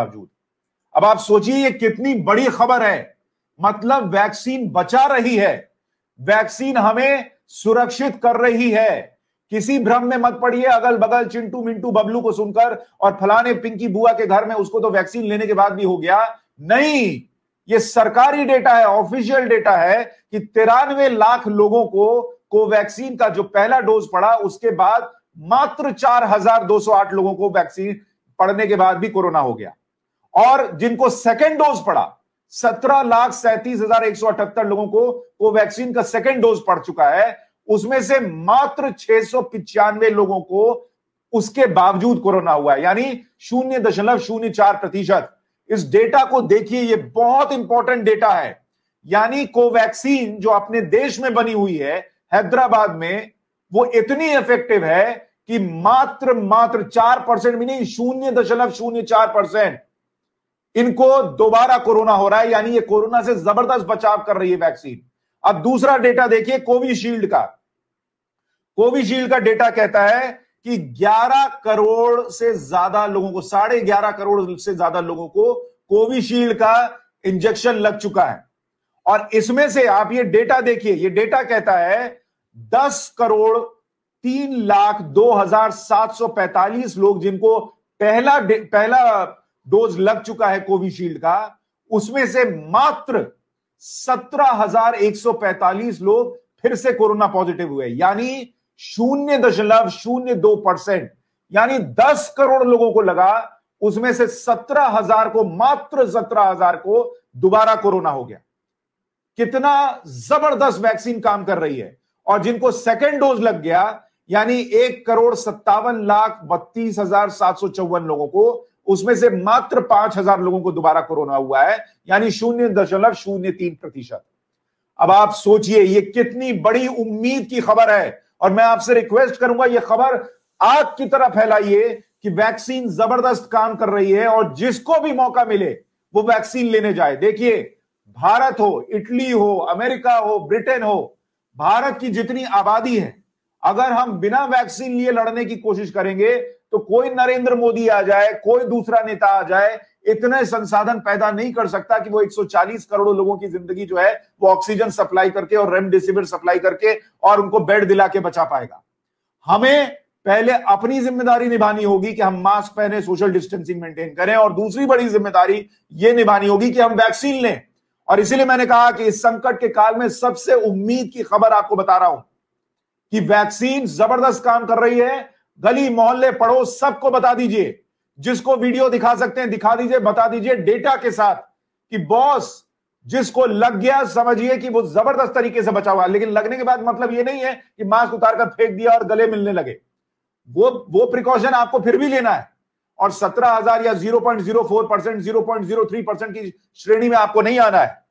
बावजूद अब आप सोचिए ये कितनी बड़ी खबर है मतलब वैक्सीन बचा रही है वैक्सीन हमें सुरक्षित कर रही है किसी भ्रम में मत पड़िए अगल बगल चिंटू मिंटू बबलू को सुनकर और फलाने पिंकी बुआ के घर में उसको तो वैक्सीन लेने के बाद भी हो गया नहीं ये सरकारी डेटा है ऑफिशियल डेटा है कि तिरानवे लाख लोगों को कोवैक्सीन का जो पहला डोज पड़ा उसके बाद मात्र 4,208 लोगों को वैक्सीन पड़ने के बाद भी कोरोना हो गया और जिनको सेकेंड डोज पड़ा सत्रह लाख सैंतीस हजार एक सौ अठहत्तर लोगों को कोवैक्सीन का सेकेंड डोज पड़ चुका है उसमें से मात्र छह सौ पिचानवे लोगों को उसके बावजूद कोरोना हुआ है यानी शून्य दशमलव शून्य चार प्रतिशत इस डेटा को देखिए ये बहुत इंपॉर्टेंट डेटा है यानी कोवैक्सीन जो अपने देश में बनी हुई है हैदराबाद में वो इतनी इफेक्टिव है कि मात्र मात्र चार परसेंट भी नहीं शून्य दशमलव शून्य चार परसेंट इनको दोबारा कोरोना हो रहा है यानी ये कोरोना से जबरदस्त बचाव कर रही है वैक्सीन अब दूसरा डेटा देखिए कोविशील्ड का कोविशील्ड का डेटा कहता है कि 11 करोड़ से ज्यादा लोगों को साढ़े ग्यारह करोड़ से ज्यादा लोगों को कोविशील्ड का इंजेक्शन लग चुका है और इसमें से आप ये डेटा देखिए ये डेटा कहता है दस करोड़ तीन लाख दो हजार सात सौ पैंतालीस लोग जिनको पहला पहला डोज लग चुका है कोविशील्ड का उसमें से मात्र 17,145 लोग फिर से कोरोना पॉजिटिव हुए यानी शून्य दशमलव शून्य दो परसेंट यानी दस करोड़ लोगों को लगा उसमें से सत्रह हजार को मात्र सत्रह हजार को दोबारा कोरोना हो गया कितना जबरदस्त वैक्सीन काम कर रही है और जिनको सेकेंड डोज लग गया यानी एक करोड़ सत्तावन लाख बत्तीस हजार सात सौ चौवन लोगों को उसमें से मात्र पांच हजार लोगों को दोबारा कोरोना हुआ है यानी शून्य दशमलव शून्य तीन प्रतिशत अब आप सोचिए ये कितनी बड़ी उम्मीद की खबर है और मैं आपसे रिक्वेस्ट करूंगा ये खबर आग की तरह फैलाइए कि वैक्सीन जबरदस्त काम कर रही है और जिसको भी मौका मिले वो वैक्सीन लेने जाए देखिए भारत हो इटली हो अमेरिका हो ब्रिटेन हो भारत की जितनी आबादी है अगर हम बिना वैक्सीन लिए लड़ने की कोशिश करेंगे तो कोई नरेंद्र मोदी आ जाए कोई दूसरा नेता आ जाए इतने संसाधन पैदा नहीं कर सकता कि वो 140 करोड़ लोगों की जिंदगी जो है वो ऑक्सीजन सप्लाई करके और रेमडेसिविर सप्लाई करके और उनको बेड दिला के बचा पाएगा हमें पहले अपनी जिम्मेदारी निभानी होगी कि हम मास्क पहने सोशल डिस्टेंसिंग मेंटेन करें और दूसरी बड़ी जिम्मेदारी ये निभानी होगी कि हम वैक्सीन लें और इसीलिए मैंने कहा कि इस संकट के काल में सबसे उम्मीद की खबर आपको बता रहा हूं कि वैक्सीन जबरदस्त काम कर रही है गली मोहल्ले पड़ोस सबको बता दीजिए जिसको वीडियो दिखा सकते हैं दिखा दीजिए बता दीजिए डेटा के साथ कि बॉस जिसको लग गया समझिए कि वो जबरदस्त तरीके से बचा हुआ है लेकिन लगने के बाद मतलब ये नहीं है कि मास्क उतार कर फेंक दिया और गले मिलने लगे वो वो प्रिकॉशन आपको फिर भी लेना है और सत्रह हजार या zero point zero four percent zero point zero three percent की श्रेणी में आपको नहीं आना है